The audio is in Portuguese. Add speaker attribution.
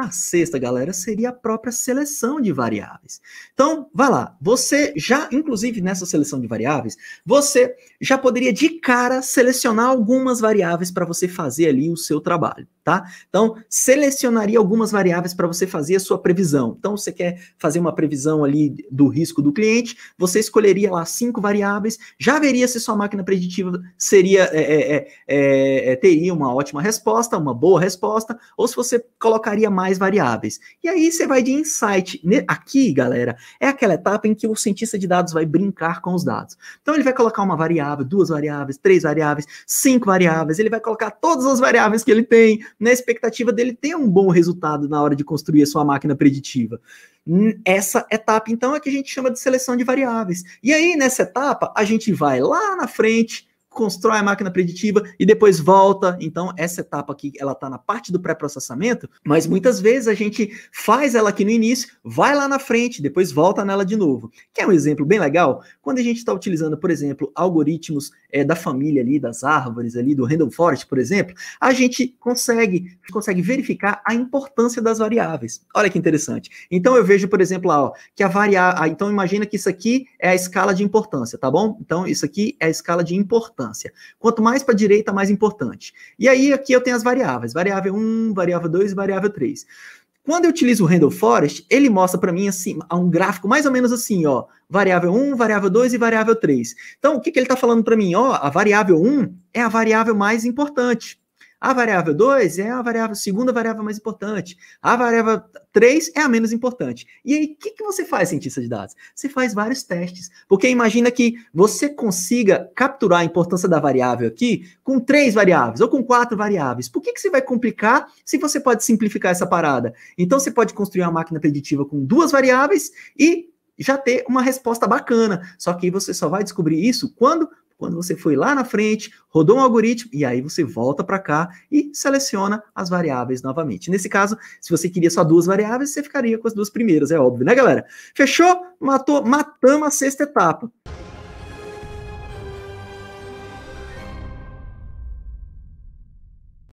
Speaker 1: A sexta, galera, seria a própria seleção de variáveis. Então, vai lá. Você já, inclusive nessa seleção de variáveis, você já poderia de cara selecionar algumas variáveis para você fazer ali o seu trabalho. Tá? Então, selecionaria algumas variáveis para você fazer a sua previsão. Então, você quer fazer uma previsão ali do risco do cliente, você escolheria lá cinco variáveis, já veria se sua máquina preditiva seria é, é, é, é, é teria uma ótima resposta, uma boa resposta, ou se você colocaria mais variáveis. E aí você vai de insight. Aqui, galera, é aquela etapa em que o cientista de dados vai brincar com os dados. Então, ele vai colocar uma variável, duas variáveis, três variáveis, cinco variáveis, ele vai colocar todas as variáveis que ele tem na expectativa dele ter um bom resultado na hora de construir a sua máquina preditiva. Essa etapa, então, é que a gente chama de seleção de variáveis. E aí, nessa etapa, a gente vai lá na frente constrói a máquina preditiva e depois volta. Então, essa etapa aqui, ela está na parte do pré-processamento, mas muitas vezes a gente faz ela aqui no início, vai lá na frente, depois volta nela de novo. Que é um exemplo bem legal, quando a gente está utilizando, por exemplo, algoritmos é, da família ali, das árvores ali, do Random Forest, por exemplo, a gente consegue, consegue verificar a importância das variáveis. Olha que interessante. Então, eu vejo, por exemplo, lá, ó, que a variável... Ah, então, imagina que isso aqui é a escala de importância, tá bom? Então, isso aqui é a escala de importância importância. Quanto mais para a direita, mais importante. E aí aqui eu tenho as variáveis, variável 1, variável 2 e variável 3. Quando eu utilizo o Randall Forest, ele mostra para mim assim, um gráfico mais ou menos assim, ó, variável 1, variável 2 e variável 3. Então, o que, que ele está falando para mim? Ó, a variável 1 é a variável mais importante. A variável 2 é a variável, segunda variável mais importante. A variável 3 é a menos importante. E aí, o que, que você faz, cientista de dados? Você faz vários testes. Porque imagina que você consiga capturar a importância da variável aqui com três variáveis ou com quatro variáveis. Por que, que você vai complicar se você pode simplificar essa parada? Então, você pode construir uma máquina preditiva com duas variáveis e já ter uma resposta bacana. Só que você só vai descobrir isso quando quando você foi lá na frente, rodou um algoritmo e aí você volta para cá e seleciona as variáveis novamente. Nesse caso, se você queria só duas variáveis, você ficaria com as duas primeiras, é óbvio, né, galera? Fechou? Matou, matamos a sexta etapa.